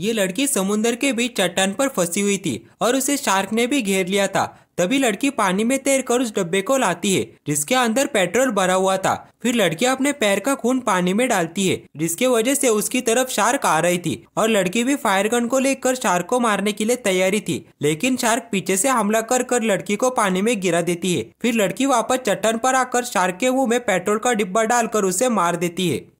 ये लड़की समुन्द्र के बीच चट्टान पर फंसी हुई थी और उसे शार्क ने भी घेर लिया था तभी लड़की पानी में तैर कर उस डब्बे को लाती है जिसके अंदर पेट्रोल भरा हुआ था फिर लड़की अपने पैर का खून पानी में डालती है जिसके वजह से उसकी तरफ शार्क आ रही थी और लड़की भी फायर गन को लेकर शार्क को मारने के लिए तैयारी थी लेकिन शार्क पीछे से हमला कर कर लड़की को पानी में गिरा देती है फिर लड़की वापस चट्टान पर आकर शार्क के मुंह में पेट्रोल का डिब्बा डालकर उसे मार देती है